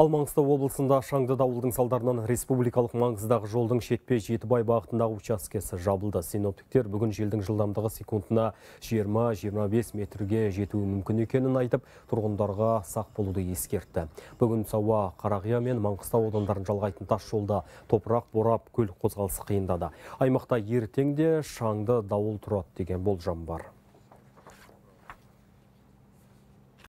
Ал Маңғыстау облысында шаңды дауылдың салдарынан республикалық маңыздағы жолдың шетпе жетібай бағытындағы учаскесі жабылды. Синоптиктер бүгін желдің жылдамдығы секундына 20-25 метрге жетуі мүмкін екенін айтып, тұрғындарға сақ болуды ескертті. Бүгін Сауа, Қарағия мен Маңғыстау аудандарын жалғайтын таш жолда топырақ борап көл қозғалысы қиындады. Аймақта ертеңде шаңды дауыл тұрады деген болжам бар.